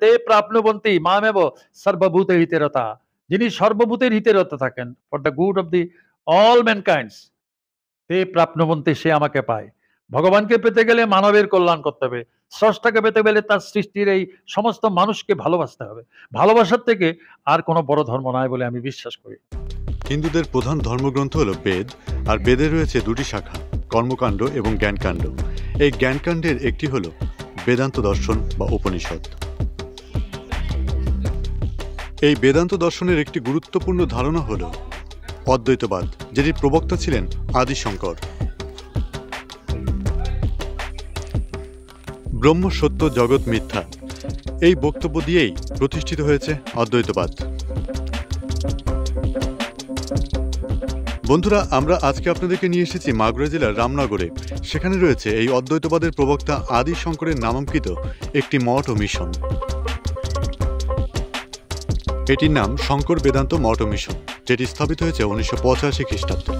তে প্রাপ্নবন্তী মামেব সর্বভূতের হিতেরতা যিনি সর্বভূতের হিতেরতা থাকেন for the good of the all mankinds তে প্রাপ্নবন্তী সে আমাকে পায় ভগবানকে পেতে গেলে মানবের কল্যাণ করতে হবে স্রষ্টাকে পেতে গেলে তার সৃষ্টির এই সমস্ত মানুষকে ভালোবাসতে হবে ভালোবাসার থেকে আর কোনো বড় ধর্ম নয় বলে আমি বিশ্বাস করি হিন্দুদের প্রধান ধর্মগ্রন্থ হলো বেদ আর বেদে রয়েছে দুটি শাখা কর্মকাণ্ড এবং জ্ঞানকাণ্ড এই জ্ঞানকাণ্ডের একটি হলো বেদান্ত দর্শন বা উপনিষদ এই বেদান্ত দর্শনের একটি গুরুত্বপূর্ণ ধারণা হল অদ্বৈতবাদ যেটির প্রবক্তা ছিলেন আদিশঙ্কর ব্রহ্ম সত্য জগৎ মিথ্যা এই বক্তব্য দিয়েই প্রতিষ্ঠিত হয়েছে অদ্বৈতবাদ বন্ধুরা আমরা আজকে আপনাদেরকে নিয়ে এসেছি মাগুরা জেলার রামনগরে সেখানে রয়েছে এই অদ্বৈতবাদের প্রবক্তা আদি শঙ্করের নামাঙ্কিত একটি মঠ ও মিশন এটির নাম শঙ্কর বেদান্ত মঠ মিশন যেটি স্থাপিত হয়েছে উনিশশো পঁচাশি খ্রিস্টাব্দে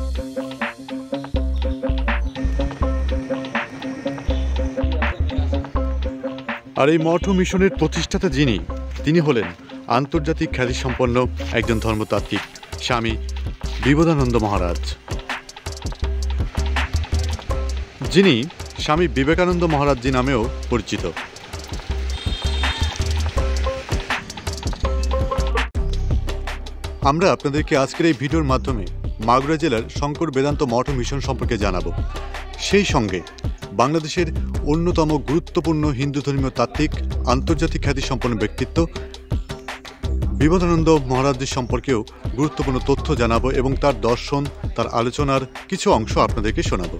আর এই মঠ মিশনের প্রতিষ্ঠাতা যিনি তিনি হলেন আন্তর্জাতিক খ্যাতিসম্পন্ন একজন ধর্মতাত্ত্বিক স্বামী বিবোধানন্দ মহারাজ যিনি স্বামী বিবেকানন্দ মহারাজজি নামেও পরিচিত আমরা আপনাদেরকে আজকের এই ভিডিওর মাধ্যমে মাগুরা জেলার শঙ্কর বেদান্ত মঠ মিশন সম্পর্কে জানাব সেই সঙ্গে বাংলাদেশের অন্যতম গুরুত্বপূর্ণ হিন্দু ধর্মীয় তাত্ত্বিক আন্তর্জাতিক খ্যাতিসম্পন্ন ব্যক্তিত্ব বিবেকানন্দ মহারাজদের সম্পর্কেও গুরুত্বপূর্ণ তথ্য জানাবো এবং তার দর্শন তার আলোচনার কিছু অংশ আপনাদেরকে শোনাবো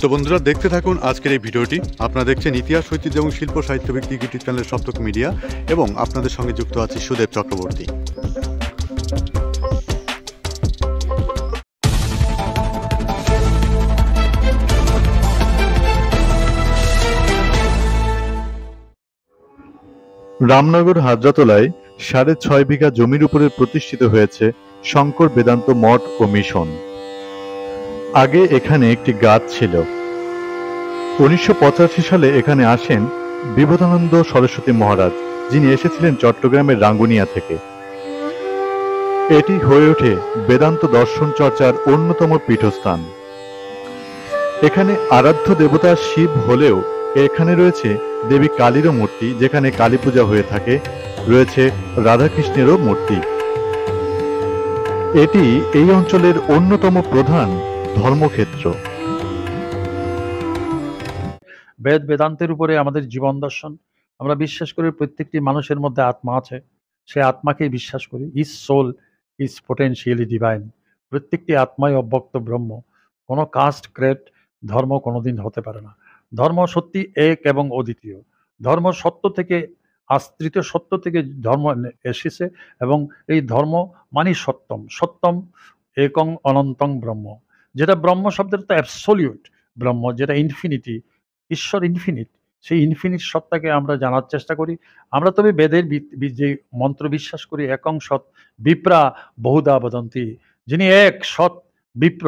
তো বন্ধুরা দেখতে থাকুন আজকের এই ভিডিওটি আপনারা দেখছেন ইতিহাস ঐতিহ্য এবং শিল্প সাহিত্য ব্যক্তি ইউটিউব চ্যানেলের সপ্তক মিডিয়া এবং আপনাদের সঙ্গে যুক্ত আছি সুদেব চক্রবর্তী রামনগর হাজরাতলায় সাড়ে ছয় বিঘা জমির উপরে প্রতিষ্ঠিত হয়েছে শঙ্কর বেদান্ত মঠ ও মিশন আগে এখানে একটি গাছ ছিল উনিশশো সালে এখানে আসেন বিবোধানন্দ সরস্বতী মহারাজ যিনি এসেছিলেন চট্টগ্রামের রাঙ্গুনিয়া থেকে এটি হয়ে ওঠে বেদান্ত দর্শন চর্চার অন্যতম পীঠস্থান এখানে আরাধ্য দেবতা শিব হলেও এখানে রয়েছে দেবী কালীরও মূর্তি যেখানে কালী পূজা হয়ে থাকে রয়েছে রাধাকৃষ্ণেরও মূর্তি এটি এই অঞ্চলের অন্যতম প্রধান ধর্মক্ষেত্র বেদ বেদান্তের উপরে আমাদের জীবন দর্শন আমরা বিশ্বাস করি প্রত্যেকটি মানুষের মধ্যে আত্মা আছে সে আত্মাকেই বিশ্বাস করি is soul is potentially divine প্রত্যেকটি আত্মাই অব্যক্ত ব্রহ্ম কোনো কাস্ট ক্রেট ধর্ম কোনোদিন হতে পারে না ধর্ম সত্যি এক এবং অদ্বিতীয় ধর্ম সত্য থেকে আশ্রিত সত্য থেকে ধর্ম এসেছে এবং এই ধর্ম মানি সত্যম সত্যম একং অনন্তং ব্রহ্ম যেটা ব্রহ্ম শব্দের তো অ্যাবসোলিউট ব্রহ্ম যেটা ইনফিনিটি ঈশ্বর ইনফিনিট সেই ইনফিনিট সত্তাকে আমরা জানার চেষ্টা করি আমরা তবে বেদের যে মন্ত্র বিশ্বাস করি একং সৎ বিপ্রা বহুদা বদন্তি যিনি এক সৎ বিপ্র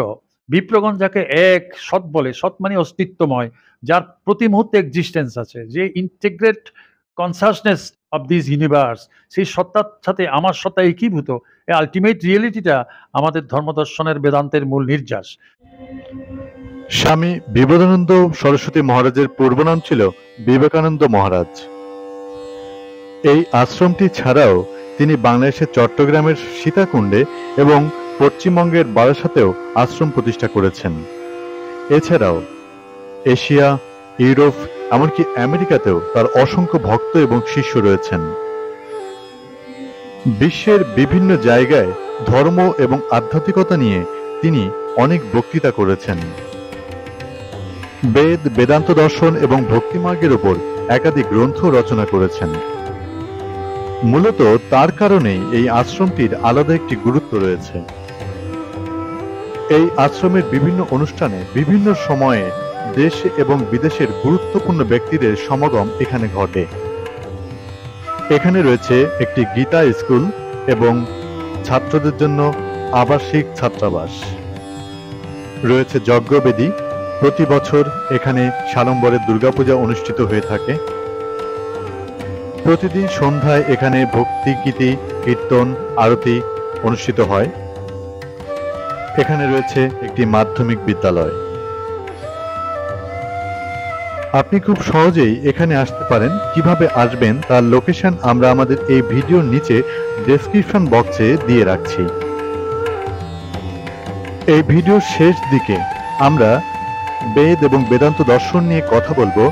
বিপ্রগণ যাকে এক সৎ বলে সৎ মানে অস্তিত্বময় যার প্রতি মুহূর্তে এক্সিস্টেন্স আছে যে integrate consciousness of this universe সেই সত্তার সাথে আমার সত্তা একীভূত এই আলটিমেট রিয়েলিটিটা আমাদের ধর্মদর্শনের বেদান্তের মূল নির্যাস স্বামী বিবেকানন্দ সরস্বতী মহারাজের পূর্বনাম ছিল বিবেকানন্দ মহারাজ এই আশ্রমটি ছাড়াও তিনি বাংলাদেশের চট্টগ্রামের সীতাকুণ্ডে এবং পশ্চিমবঙ্গের বারাসাতেও আশ্রম প্রতিষ্ঠা করেছেন এছাড়াও এশিয়া ইউরোপ এমনকি আমেরিকাতেও তার অসংখ্য ভক্ত এবং শিষ্য রয়েছেন বিশ্বের বিভিন্ন জায়গায় ধর্ম এবং আধ্যাত্মিকতা নিয়ে তিনি অনেক বক্তৃতা করেছেন বেদ বেদান্ত দর্শন এবং ভক্তিমার্গের উপর একাধিক গ্রন্থ রচনা করেছেন মূলত তার কারণেই এই আশ্রমটির আলাদা একটি গুরুত্ব রয়েছে এই আশ্রমের বিভিন্ন অনুষ্ঠানে বিভিন্ন সময়ে দেশ এবং বিদেশের গুরুত্বপূর্ণ ব্যক্তিদের সমাগম এখানে ঘটে এখানে রয়েছে একটি গীতা স্কুল এবং ছাত্রদের জন্য আবাসিক ছাত্রাবাস রয়েছে যজ্ঞবেদী প্রতি বছর এখানে সালম্বরের দুর্গাপূজা অনুষ্ঠিত হয়ে থাকে প্রতিদিন সন্ধ্যায় এখানে ভক্তি গীতি কীর্তন আরতি অনুষ্ঠিত হয় এখানে রয়েছে একটি মাধ্যমিক বিদ্যালয় আপনি খুব সহজেই এখানে আসতে পারেন কিভাবে আসবেন তার লোকেশন আমরা আমাদের এই ভিডিওর নিচে ডেসক্রিপশন বক্সে দিয়ে রাখছি এই ভিডিওর শেষ দিকে আমরা বেদ এবং বেদান্ত দর্শন নিয়ে কথা বলবো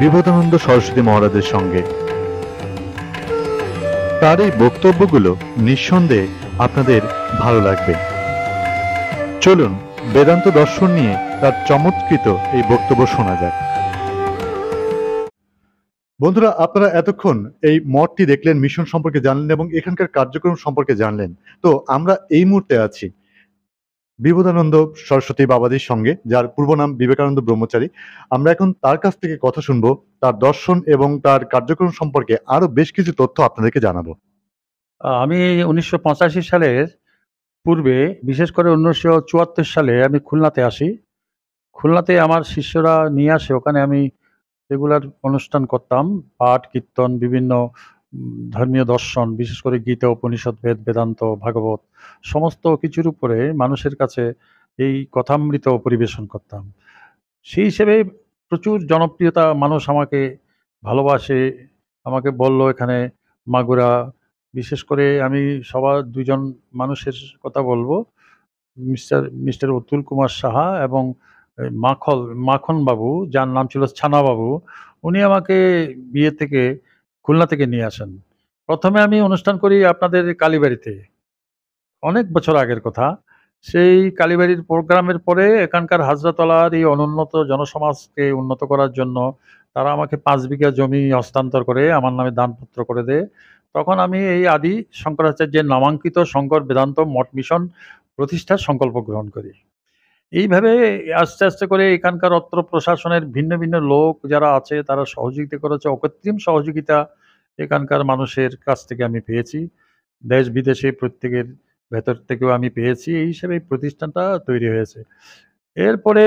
বিবেদানন্দ সরস্বতী মহারাজের সঙ্গে তার এই বক্তব্যগুলো নিঃসন্দেহে আপনাদের ভালো লাগবে চলুন বেদান্ত দর্শন নিয়ে তার চমৎকৃত এই বক্তব্য শোনা যাক বন্ধুরা আপনারা এতক্ষণ এই মঠটি দেখলেন মিশন সম্পর্কে জানলেন এবং এখানকার কার্যক্রম সম্পর্কে জানলেন তো আমরা এই মুহূর্তে আছি বিবোধানন্দ সরস্বতী বাবাজির সঙ্গে যার পূর্ব নাম বিবেকানন্দ ব্রহ্মচারী আমরা এখন তার কাছ থেকে কথা শুনব তার দর্শন এবং তার কার্যক্রম সম্পর্কে আরো বেশ কিছু তথ্য আপনাদেরকে জানাবো আমি উনিশশো সালের পূর্বে বিশেষ করে উনিশশো সালে আমি খুলনাতে আসি খুলনাতে আমার শিষ্যরা নিয়ে আসে ওখানে আমি রেগুলার অনুষ্ঠান করতাম পাঠ কীর্তন বিভিন্ন ধর্মীয় দর্শন বিশেষ করে গীতা উপনিষদ বেদ বেদান্ত ভাগবত সমস্ত কিছুর উপরে মানুষের কাছে এই কথামৃত পরিবেশন করতাম সেই হিসেবে প্রচুর জনপ্রিয়তা মানুষ আমাকে ভালোবাসে আমাকে বলল এখানে মাগুরা বিশেষ করে আমি সবার দুজন মানুষের কথা বলবো মিস্টার মিস্টার অতুল কুমার সাহা এবং মাখল মাখন বাবু যার নাম ছিল ছানা বাবু উনি আমাকে বিয়ে থেকে খুলনা থেকে নিয়ে আসেন প্রথমে আমি অনুষ্ঠান করি আপনাদের কালীবাড়িতে অনেক বছর আগের কথা সেই কালীবাড়ির প্রোগ্রামের পরে এখানকার হাজরাতলার এই অনুন্নত জনসমাজকে উন্নত করার জন্য তারা আমাকে পাঁচ বিঘা জমি হস্তান্তর করে আমার নামে দানপত্র করে দেয় তখন আমি এই আদি শঙ্করাচার্যের নামাঙ্কিত শঙ্কর বেদান্ত মঠ মিশন প্রতিষ্ঠার সংকল্প গ্রহণ করি এইভাবে আস্তে আস্তে করে এখানকার অত্র প্রশাসনের ভিন্ন ভিন্ন লোক যারা আছে তারা সহযোগিতা করেছে অকৃত্রিম সহযোগিতা এখানকার মানুষের কাছ থেকে আমি পেয়েছি দেশ বিদেশে প্রত্যেকের ভেতর থেকেও আমি পেয়েছি এই হিসেবে এই প্রতিষ্ঠানটা তৈরি হয়েছে এরপরে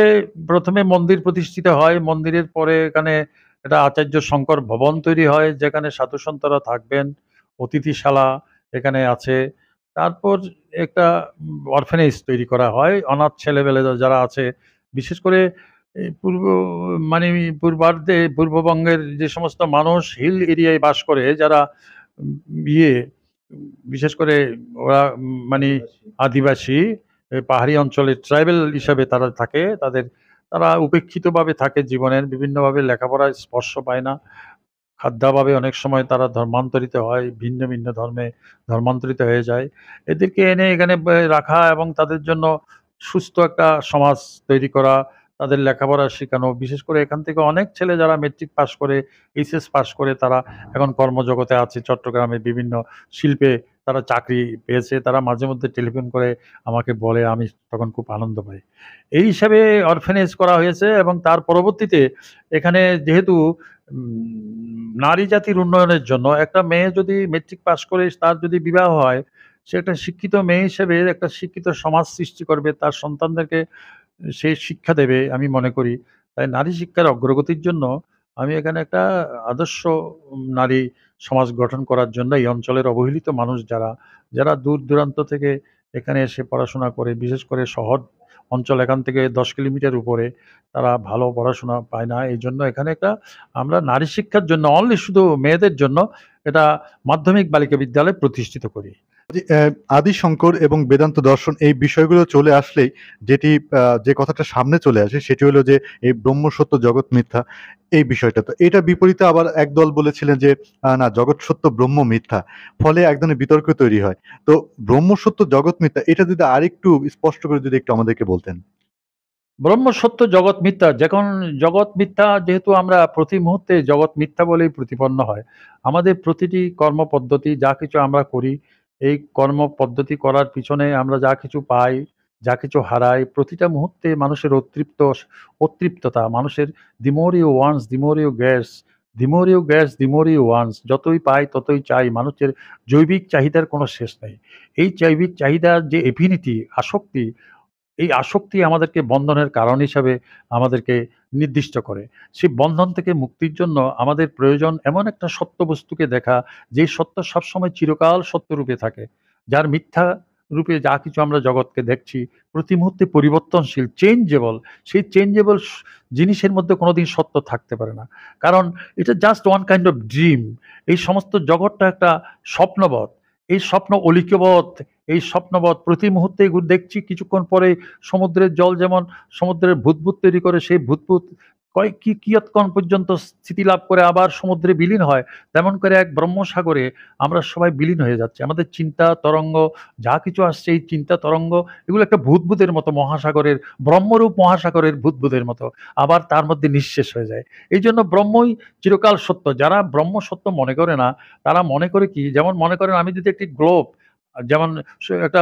প্রথমে মন্দির প্রতিষ্ঠিত হয় মন্দিরের পরে এখানে এটা আচার্য শঙ্কর ভবন তৈরি হয় যেখানে সাধু সন্তরা থাকবেন অতিথিশালা এখানে আছে তারপর একটা অরফেনেজ তৈরি করা হয় অনাথ ছেলেবেলে যারা আছে বিশেষ করে পূর্ব মানে পূর্বার্ধে পূর্ববঙ্গের যে সমস্ত মানুষ হিল এরিয়ায় বাস করে যারা ইয়ে বিশেষ করে ওরা মানে আদিবাসী পাহাড়ি অঞ্চলের ট্রাইবেল হিসাবে তারা থাকে তাদের তারা উপেক্ষিতভাবে থাকে জীবনের বিভিন্নভাবে লেখাপড়ায় স্পর্শ পায় না খাদ্যাভাবে অনেক সময় তারা ধর্মান্তরিত হয় ভিন্ন ভিন্ন ধর্মে ধর্মান্তরিত হয়ে যায় এদেরকে এনে এখানে রাখা এবং তাদের জন্য সুস্থ একটা সমাজ তৈরি করা তাদের লেখাপড়া শেখানো বিশেষ করে এখান থেকে অনেক ছেলে যারা মেট্রিক পাশ করে এইচএস পাশ করে তারা এখন কর্মজগতে আছে চট্টগ্রামে বিভিন্ন শিল্পে তারা চাকরি পেয়েছে তারা মাঝে মধ্যে টেলিফোন করে আমাকে বলে আমি তখন খুব আনন্দ পাই এই হিসাবে অরফেনেজ করা হয়েছে এবং তার পরবর্তীতে এখানে যেহেতু নারী জাতির উন্নয়নের জন্য একটা মেয়ে যদি মেট্রিক পাশ করে তার যদি বিবাহ হয় সে একটা শিক্ষিত মেয়ে হিসেবে একটা শিক্ষিত সমাজ সৃষ্টি করবে তার সন্তানদেরকে সে শিক্ষা দেবে আমি মনে করি তাই নারী শিক্ষার অগ্রগতির জন্য আমি এখানে একটা আদর্শ নারী সমাজ গঠন করার জন্য এই অঞ্চলের অবহেলিত মানুষ যারা যারা দূর দূরান্ত থেকে এখানে এসে পড়াশোনা করে বিশেষ করে শহর অঞ্চল এখান থেকে দশ কিলোমিটার উপরে তারা ভালো পড়াশোনা পায় না এই জন্য এখানে একটা আমরা নারী শিক্ষার জন্য অনলি শুধু মেয়েদের জন্য এটা মাধ্যমিক বালিকা বিদ্যালয় প্রতিষ্ঠিত করি আদিশঙ্কর এবং বেদান্ত দর্শন এই বিষয়গুলো চলে আসলেই যেটি যে কথাটা সামনে চলে আসে সেটি হলো যে এই ব্রহ্ম সত্য জগৎ মিথ্যা এই বিষয়টা তো এটা বিপরীতে আবার একদল বলেছিলেন যে না জগৎ সত্য ব্রহ্ম মিথ্যা ফলে এক ধরনের বিতর্ক তৈরি হয় তো ব্রহ্ম সত্য জগৎ মিথ্যা এটা যদি আরেকটু স্পষ্ট করে যদি একটু আমাদেরকে বলতেন ব্রহ্ম সত্য জগৎ মিথ্যা যখন জগৎ মিথ্যা যেহেতু আমরা প্রতি মুহূর্তে জগৎ মিথ্যা বলেই প্রতিপন্ন হয় আমাদের প্রতিটি কর্মপদ্ধতি যা কিছু আমরা করি এই কর্ম পদ্ধতি করার পিছনে আমরা যা কিছু পাই যা কিছু হারাই প্রতিটা মুহূর্তে মানুষের অতৃপ্ত অতৃপ্ততা মানুষের the more he wants the more he gets the more he gets the more he wants যতই পাই ততই চাই মানুষের জৈবিক চাহিদার কোনো শেষ নেই এই জৈবিক চাহিদার যে এফিনিটি আসক্তি এই আসক্তি আমাদেরকে বন্ধনের কারণ হিসাবে আমাদেরকে নির্দিষ্ট করে সেই বন্ধন থেকে মুক্তির জন্য আমাদের প্রয়োজন এমন একটা সত্য বস্তুকে দেখা যে সত্য সবসময় চিরকাল সত্যরূপে থাকে যার মিথ্যা রূপে যা কিছু আমরা জগৎকে দেখছি প্রতি মুহূর্তে পরিবর্তনশীল চেঞ্জেবল সেই চেঞ্জেবল জিনিসের মধ্যে কোনোদিন সত্য থাকতে পারে না কারণ এটা just one kind of dream এই সমস্ত জগৎটা একটা স্বপ্নবধ এই স্বপ্ন অলিকবধ এই স্বপ্নবধ প্রতি মুহূর্তে দেখছি কিছুক্ষণ পরে সমুদ্রের জল যেমন সমুদ্রের ভূতভূত তৈরি করে সেই ভূতভূত কয় কি কিয়ৎক্ষণ পর্যন্ত স্থিতি লাভ করে আবার সমুদ্রে বিলীন হয় তেমন করে এক ব্রহ্মসাগরে আমরা সবাই বিলীন হয়ে যাচ্ছি আমাদের চিন্তা তরঙ্গ যা কিছু আসছে এই চিন্তা তরঙ্গ এগুলো একটা ভূতভূতের মতো মহাসাগরের ব্রহ্মরূপ মহাসাগরের ভূতভূতের মতো আবার তার মধ্যে নিঃশেষ হয়ে যায় এই জন্য ব্রহ্মই চিরকাল সত্য যারা ব্রহ্ম সত্য মনে করে না তারা মনে করে কি যেমন মনে করেন আমি যদি একটি গ্লোব যেমন একটা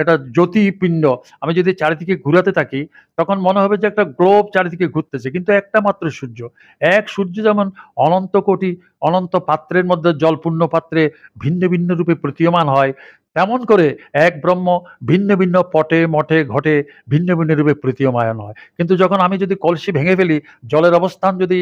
একটা জ্যোতিপিণ্ড আমি যদি চারিদিকে ঘুরাতে থাকি তখন মনে হবে যে একটা গ্লোব চারিদিকে ঘুরতেছে কিন্তু একটা মাত্র সূর্য এক সূর্য যেমন অনন্ত কোটি অনন্ত পাত্রের মধ্যে জলপূর্ণ পাত্রে ভিন্ন ভিন্ন রূপে প্রতীয়মান হয় তেমন করে এক ব্রহ্ম ভিন্ন ভিন্ন পটে মঠে ঘটে ভিন্ন ভিন্ন রূপে প্রতীয়মায়ন হয় কিন্তু যখন আমি যদি কলসি ভেঙে ফেলি জলের অবস্থান যদি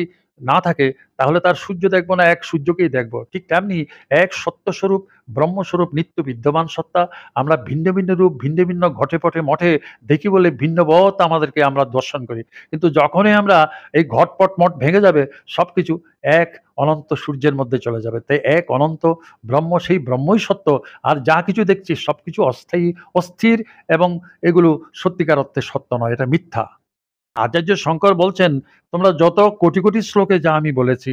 না থাকে তাহলে তার সূর্য দেখব না এক সূর্যকেই দেখব ঠিক তেমনি এক সত্যস্বরূপ ব্রহ্মস্বরূপ নিত্য বিদ্যমান সত্তা আমরা ভিন্ন ভিন্ন রূপ ভিন্ন ভিন্ন ঘটে পটে মঠে দেখি বলে ভিন্ন বত আমাদেরকে আমরা দর্শন করি কিন্তু যখনই আমরা এই ঘটপট মঠ ভেঙে যাবে সব কিছু এক অনন্ত সূর্যের মধ্যে চলে যাবে তাই এক অনন্ত ব্রহ্ম সেই ব্রহ্মই সত্য আর যা কিছু দেখছি সব কিছু অস্থায়ী অস্থির এবং এগুলো সত্যিকার অর্থে সত্য নয় এটা মিথ্যা আচার্য শঙ্কর বলছেন তোমরা যত কোটি কোটি শ্লোকে যা আমি বলেছি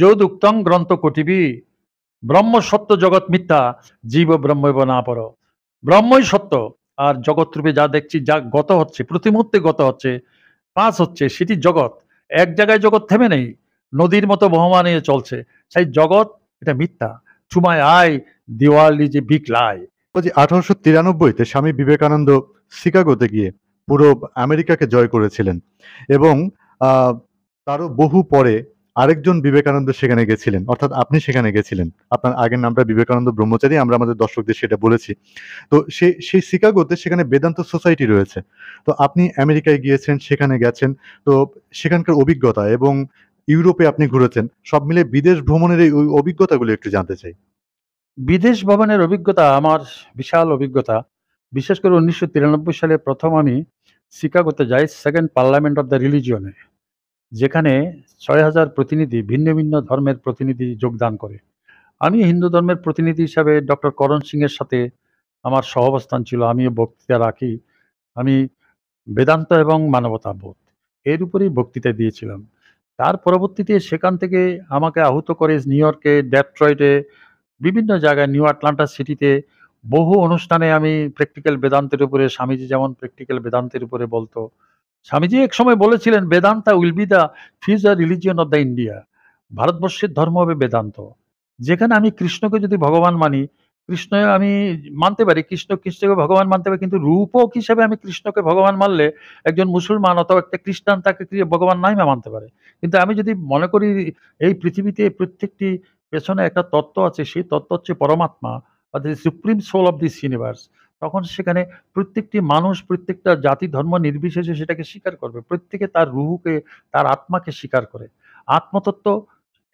যৌদুক্তং গ্রন্থ কোটিবি ব্রহ্ম সত্য জগৎ মিথ্যা জীব ব্রহ্ম না পর ব্রহ্মই সত্য আর জগৎ রূপে যা দেখছি যা গত হচ্ছে প্রতি মুহূর্তে গত হচ্ছে পাঁচ হচ্ছে সেটি জগৎ এক জায়গায় জগৎ থেমে নেই নদীর মতো বহমান নিয়ে চলছে সেই জগৎ এটা মিথ্যা চুমায় আয় দিওয়ালি যে বিকলায় আঠারোশো তিরানব্বইতে স্বামী বিবেকানন্দ শিকাগোতে গিয়ে পুরো আমেরিকাকে জয় করেছিলেন এবং তারও বহু পরে আরেকজন বিবেকানন্দ সেখানে গেছিলেন অর্থাৎ আপনি সেখানে গেছিলেন আপনার আগের নামটা বিবেকানন্দ ব্রহ্মচারী আমরা আমাদের দর্শকদের সেটা বলেছি তো সে সেই শিকাগোতে সেখানে বেদান্ত সোসাইটি রয়েছে তো আপনি আমেরিকায় গিয়েছেন সেখানে গেছেন তো সেখানকার অভিজ্ঞতা এবং ইউরোপে আপনি ঘুরেছেন সব মিলে বিদেশ ভ্রমণের এই অভিজ্ঞতাগুলো একটু জানতে চাই বিদেশ ভ্রমণের অভিজ্ঞতা আমার বিশাল অভিজ্ঞতা বিশেষ করে উনিশশো সালে প্রথম আমি শিকাগোতে যায় সেকেন্ড পার্লামেন্ট অব দ্য রিলিজিয়নে যেখানে ছয় হাজার প্রতিনিধি ভিন্ন ভিন্ন ধর্মের প্রতিনিধি যোগদান করে আমি হিন্দু ধর্মের প্রতিনিধি হিসাবে ডক্টর করণ সিংয়ের সাথে আমার সহবস্থান ছিল আমিও বক্তৃতা রাখি আমি বেদান্ত এবং মানবতা বোধ এর উপরেই বক্তৃতা দিয়েছিলাম তার পরবর্তীতে সেখান থেকে আমাকে আহত করে নিউ ইয়র্কে ডেট্রয়েটে বিভিন্ন জায়গায় নিউ আটলান্টা সিটিতে বহু অনুষ্ঠানে আমি প্র্যাকটিক্যাল বেদান্তের উপরে স্বামীজি যেমন প্র্যাকটিক্যাল বেদান্তের উপরে বলতো স্বামীজি এক সময় বলেছিলেন Vedanta will be the future religion of the India ভারতবর্ষের ধর্ম হবে বেদান্ত যেখানে আমি কৃষ্ণকে যদি ভগবান মানি কৃষ্ণ আমি মানতে পারি কৃষ্ণ কৃষ্ণকে ভগবান মানতে পারি কিন্তু রূপক হিসেবে আমি কৃষ্ণকে ভগবান মানলে একজন মুসলমান অথবা একটা খ্রিস্টান তাকে ভগবান নাই মানতে পারে কিন্তু আমি যদি মনে করি এই পৃথিবীতে প্রত্যেকটি পেছনে একটা তত্ত্ব আছে সেই তত্ত্ব হচ্ছে পরমাত্মা the supreme soul of this universe তখন সেখানে প্রত্যেকটি মানুষ প্রত্যেকটা জাতি ধর্ম নির্বিশেষে সেটাকে স্বীকার করবে প্রত্যেকে তার রুহুকে তার আত্মাকে স্বীকার করে আত্মতত্ত্ব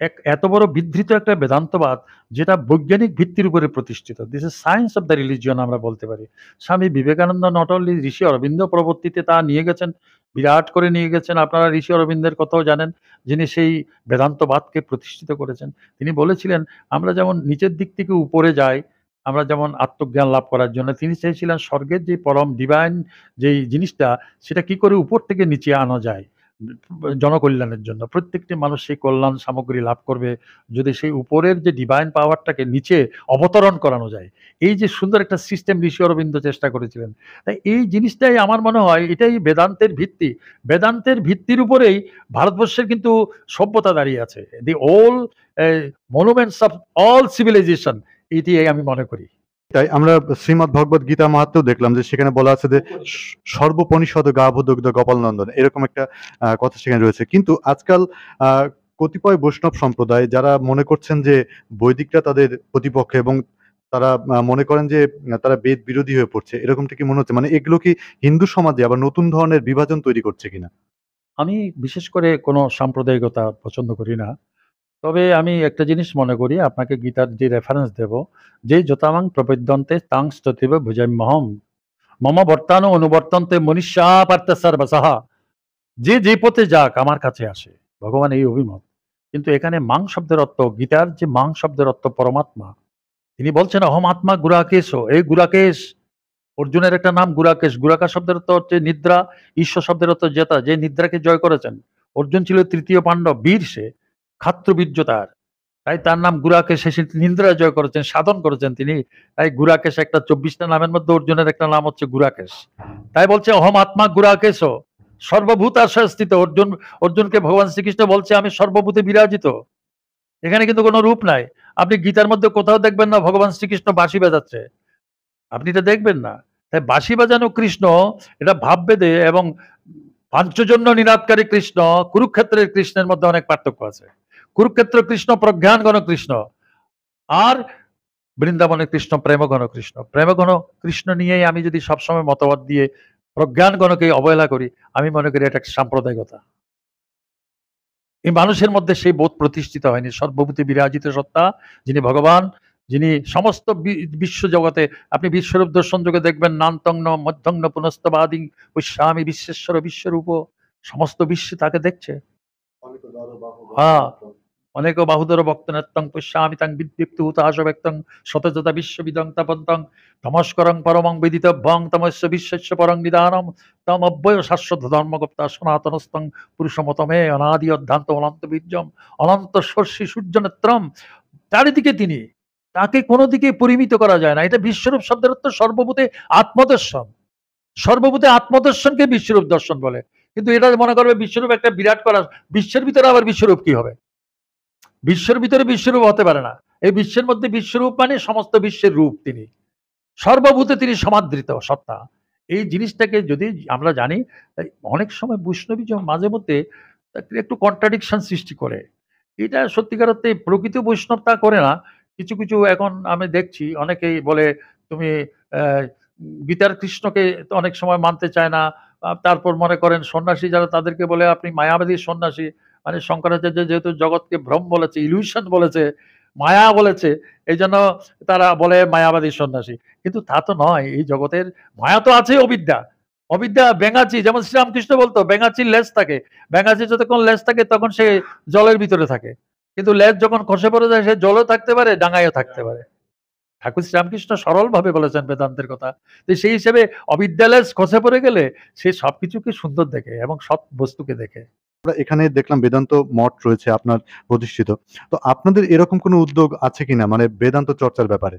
এক এত বড় বিধৃত একটা বেদান্তবাদ যেটা বৈজ্ঞানিক ভিত্তির উপরে প্রতিষ্ঠিত this is science of the religion আমরা বলতে পারি স্বামী বিবেকানন্দ নট অনলি ঋষি অরবিন্দ পরবর্তীতে তা নিয়ে গেছেন বিরাট করে নিয়ে গেছেন আপনারা ঋষি অরবিন্দের কথাও জানেন যিনি সেই বেদান্তবাদকে প্রতিষ্ঠিত করেছেন তিনি বলেছিলেন আমরা যেমন নিচের দিক থেকে উপরে যাই আমরা যেমন আত্মজ্ঞান লাভ করার জন্য তিনি চেয়েছিলেন স্বর্গের যে পরম ডিভাইন যেই জিনিসটা সেটা কি করে উপর থেকে নিচে আনা যায় জনকল্যাণের জন্য প্রত্যেকটি মানুষ সেই কল্যাণ সামগ্রী লাভ করবে যদি সেই উপরের যে ডিভাইন পাওয়ারটাকে নিচে অবতরণ করানো যায় এই যে সুন্দর একটা সিস্টেম ঋষি অরবিন্দ চেষ্টা করেছিলেন তাই এই জিনিসটাই আমার মনে হয় এটাই বেদান্তের ভিত্তি বেদান্তের ভিত্তির উপরেই ভারতবর্ষের কিন্তু সভ্যতা দাঁড়িয়ে আছে the all monuments of all civilization এটি আমি মনে করি তাই আমরা শ্রীমৎ ভগবত গীতা মাহাত্ম দেখলাম যে সেখানে বলা আছে যে সর্বপনিষদ গাভদগ্ধ গোপাল নন্দন এরকম একটা কথা সেখানে রয়েছে কিন্তু আজকাল কতিপয় বৈষ্ণব সম্প্রদায় যারা মনে করছেন যে বৈদিকরা তাদের প্রতিপক্ষ এবং তারা মনে করেন যে তারা বেদ বিরোধী হয়ে পড়ছে এরকমটা কি মনে হচ্ছে মানে এগুলো কি হিন্দু সমাজে আবার নতুন ধরনের বিভাজন তৈরি করছে কিনা আমি বিশেষ করে কোনো সাম্প্রদায়িকতা পছন্দ করি না তবে আমি একটা জিনিস মনে করি আপনাকে গীতার যে রেফারেন্স দেব যে যতামাং প্রবিদ্যন্তে তাং স্ততিব ভুজাম্যহম মম বর্তান অনুবর্তন্তে মনীষা পার্থ সর্বসাহা যে যে পথে যাক আমার কাছে আসে ভগবান এই অভিমত কিন্তু এখানে মাং শব্দের অর্থ গীতার যে মাং শব্দের অর্থ পরমাত্মা তিনি বলছেন অহম আত্মা গুরাকেশ এই গুরাকেশ অর্জুনের একটা নাম গুরাকেশ গুরাকা শব্দের অর্থ হচ্ছে নিদ্রা ঈশ্বর শব্দের অর্থ জেতা যে নিদ্রাকে জয় করেছেন অর্জুন ছিল তৃতীয় পাণ্ডব বীর সে খাত্রবীর্য তার তাই তার নাম গুরাকেশ নিন্দ্রা জয় করেছেন সাধন করেছেন তিনি তাই গুরাকেশ একটা চব্বিশটা নামের মধ্যে অর্জুনের একটা নাম হচ্ছে গুরাকেশ তাই বলছে অহম আত্মা গুরাকেশ সর্বভূত আশ্রয়স্থিত অর্জুন অর্জুনকে ভগবান শ্রীকৃষ্ণ বলছে আমি সর্বভূতে বিরাজিত এখানে কিন্তু কোনো রূপ নাই আপনি গীতার মধ্যে কোথাও দেখবেন না ভগবান শ্রীকৃষ্ণ বাঁশি বাজাচ্ছে আপনি এটা দেখবেন না তাই বাঁশি বাজানো কৃষ্ণ এটা ভাববেদে এবং পাঞ্চজন্য নিরাপকারী কৃষ্ণ কুরুক্ষেত্রের কৃষ্ণের মধ্যে অনেক পার্থক্য আছে কুরুক্ষেত্র কৃষ্ণ প্রজ্ঞান গণ কৃষ্ণ আর বৃন্দাবনে কৃষ্ণ প্রেম ঘন কৃষ্ণ প্রেম ঘন কৃষ্ণ নিয়েই আমি যদি সবসময় মতবাদ দিয়ে প্রজ্ঞান গণকে অবহেলা করি আমি মনে করি এটা সাম্প্রদায়িকতা এই মানুষের মধ্যে সেই বোধ প্রতিষ্ঠিত হয়নি সর্বভূতি বিরাজিত সত্তা যিনি ভগবান যিনি সমস্ত বিশ্বজগতে আপনি বিশ্বরূপ দর্শন যোগে দেখবেন নান্তগ্ন মধ্যগ্ন পুনস্তবাদী স্বামী বিশ্বেশ্বর বিশ্বরূপ সমস্ত বিশ্বে তাকে দেখছে হ্যাঁ অনেক বাহুদর ভক্তনেত্যং পুষ্যামি তাং বিদ্যুক্ত আস ব্যক্তং সতেজতা বিশ্ববিদং তপন্তং তমস্করং পরমং ভং তমস্য বিশ্বস্য পরং নিদানম তম অব্যয় শাশ্বত ধর্মগুপ্তা সনাতনস্তং পুরুষমতমে অনাদি অধ্যান্ত অনন্ত বীর্যম অনন্ত শস্যী সূর্যনেত্রম চারিদিকে তিনি তাকে কোনো দিকে পরিমিত করা যায় না এটা বিশ্বরূপ শব্দের অর্থ সর্বভূতে আত্মদর্শন সর্বভূতে আত্মদর্শনকে বিশ্বরূপ দর্শন বলে কিন্তু এটা মনে করবে বিশ্বরূপ একটা বিরাট করা বিশ্বের ভিতরে আবার বিশ্বরূপ কি হবে বিশ্বের ভিতরে বিশ্বরূপ হতে পারে না এই বিশ্বের মধ্যে বিশ্বরূপ মানে সমস্ত বিশ্বের রূপ তিনি সর্বভূতে তিনি সমাদৃত সত্তা এই জিনিসটাকে যদি আমরা জানি অনেক সময় বৈষ্ণবী মাঝে মধ্যে একটু কন্ট্রাডিকশন সৃষ্টি করে এটা সত্যিকার অর্থে প্রকৃত বৈষ্ণব তা করে না কিছু কিছু এখন আমি দেখছি অনেকেই বলে তুমি গীতার কৃষ্ণকে অনেক সময় মানতে চায় না তারপর মনে করেন সন্ন্যাসী যারা তাদেরকে বলে আপনি মায়াবাদী সন্ন্যাসী মানে শঙ্করাচার্য যেহেতু জগৎকে ভ্রম বলেছে ইলিউশন বলেছে মায়া বলেছে এই জন্য তারা বলে মায়াবাদী সন্ন্যাসী কিন্তু তা তো নয় এই জগতের মায়া তো আছে অবিদ্যা অবিদ্যা বেঙাচি যেমন শ্রীরামকৃষ্ণ বলতো ব্যাঙাচির লেস থাকে ব্যাঙাচি যতক্ষণ লেস থাকে তখন সে জলের ভিতরে থাকে কিন্তু লেজ যখন খসে পড়ে যায় সে জলও থাকতে পারে ডাঙায়ও থাকতে পারে ঠাকুর শ্রীরামকৃষ্ণ সরলভাবে বলেছেন বেদান্তের কথা তো সেই হিসেবে অবিদ্যালয় খসে পড়ে গেলে সে সবকিছুকে সুন্দর দেখে এবং সব বস্তুকে দেখে আমরা এখানে দেখলাম বেদান্ত মঠ রয়েছে আপনার প্রতিষ্ঠিত তো আপনাদের এরকম কোনো উদ্যোগ আছে কিনা মানে বেদান্ত চর্চার ব্যাপারে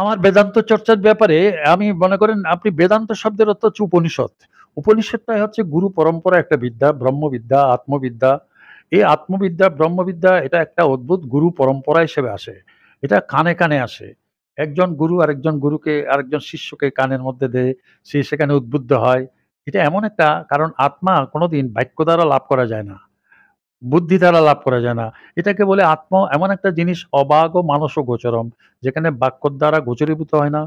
আমার বেদান্ত চর্চার ব্যাপারে আমি মনে করেন আপনি বেদান্ত শব্দের অর্থ হচ্ছে উপনিষদ উপনিষদটাই হচ্ছে গুরু পরম্পরা একটা বিদ্যা ব্রহ্মবিদ্যা আত্মবিদ্যা এই আত্মবিদ্যা ব্রহ্মবিদ্যা এটা একটা অদ্ভুত গুরু পরম্পরা হিসেবে আসে এটা কানে কানে আসে একজন গুরু আরেকজন গুরুকে আরেকজন শিষ্যকে কানের মধ্যে দেয় সে সেখানে উদ্বুদ্ধ হয় এটা এমন একটা কারণ আত্মা কোনোদিন বাক্য দ্বারা লাভ করা যায় না বুদ্ধি দ্বারা লাভ করা যায় না এটাকে বলে আত্ম এমন একটা জিনিস অবাগ ও মানস গোচরম যেখানে বাক্যর দ্বারা গোচরীভূত হয় না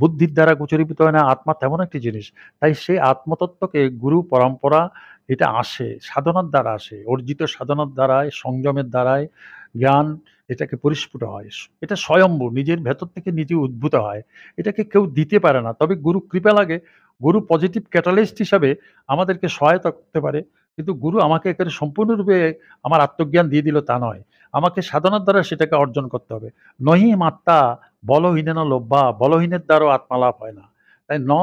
বুদ্ধির দ্বারা গোচরীভূত হয় না আত্মা তেমন একটি জিনিস তাই সেই আত্মতত্ত্বকে গুরু পরম্পরা এটা আসে সাধনার দ্বারা আসে অর্জিত সাধনার দ্বারায় সংযমের দ্বারায় জ্ঞান এটাকে পরিস্ফুট হয় এটা স্বয়ম্ভু নিজের ভেতর থেকে নিজে উদ্ভূত হয় এটাকে কেউ দিতে পারে না তবে গুরু কৃপা লাগে গুরু পজিটিভ ক্যাটালিস্ট হিসাবে আমাদেরকে সহায়তা করতে পারে কিন্তু গুরু আমাকে এখানে সম্পূর্ণরূপে আমার আত্মজ্ঞান দিয়ে দিল তা নয় আমাকে সাধনার দ্বারা সেটাকে অর্জন করতে হবে নহি মাত্তা বলহীনেন লভ্যা বলহীনের দ্বারাও আত্মালাভ হয় না তাই ন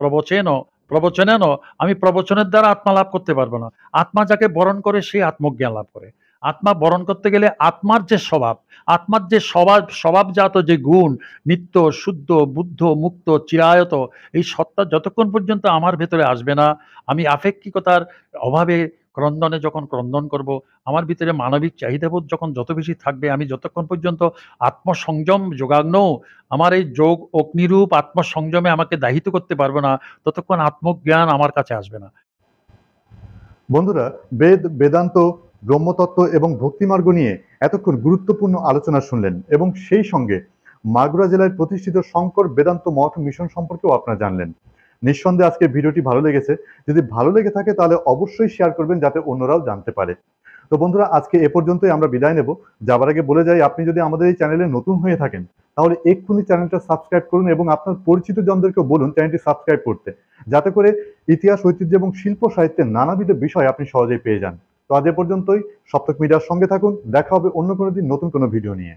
প্রবচেন প্রবচনে আনো আমি প্রবচনের দ্বারা আত্মা লাভ করতে পারবো না আত্মা যাকে বরণ করে সে আত্মজ্ঞান লাভ করে আত্মা বরণ করতে গেলে আত্মার যে স্বভাব আত্মার যে স্বভাব স্বভাবজাত যে গুণ নিত্য শুদ্ধ বুদ্ধ মুক্ত চিরায়ত এই সত্তা যতক্ষণ পর্যন্ত আমার ভেতরে আসবে না আমি আপেক্ষিকতার অভাবে ক্রন্দনে যখন ক্রন্দন করব আমার ভিতরে মানবিক চাহিদাবোধ যখন যত বেশি থাকবে আমি যতক্ষণ পর্যন্ত আত্মসংযম যোগাগ্ন আমার এই যোগ অগ্নিরূপ আত্মসংযমে আমাকে দাহিত করতে পারবে না ততক্ষণ আত্মজ্ঞান আমার কাছে আসবে না বন্ধুরা বেদ বেদান্ত ব্রহ্মতত্ত্ব এবং ভক্তিমার্গ নিয়ে এতক্ষণ গুরুত্বপূর্ণ আলোচনা শুনলেন এবং সেই সঙ্গে মাগুরা জেলায় প্রতিষ্ঠিত শঙ্কর বেদান্ত মঠ মিশন সম্পর্কেও আপনারা জানলেন নিঃসন্দেহে আজকে ভিডিওটি ভালো লেগেছে যদি ভালো লেগে থাকে তাহলে অবশ্যই শেয়ার করবেন যাতে অন্যরাও জানতে পারে তো বন্ধুরা আজকে এ পর্যন্তই আমরা বিদায় নেব যাবার আগে বলে যাই আপনি যদি আমাদের এই চ্যানেলে নতুন হয়ে থাকেন তাহলে এক্ষুনি চ্যানেলটা সাবস্ক্রাইব করুন এবং আপনার পরিচিত জনদেরকে বলুন চ্যানেলটি সাবস্ক্রাইব করতে যাতে করে ইতিহাস ঐতিহ্য এবং শিল্প সাহিত্যের নানাবিধ বিষয় আপনি সহজেই পেয়ে যান তো আজ এ পর্যন্তই সপ্তক মিডিয়ার সঙ্গে থাকুন দেখা হবে অন্য কোনো দিন নতুন কোনো ভিডিও নিয়ে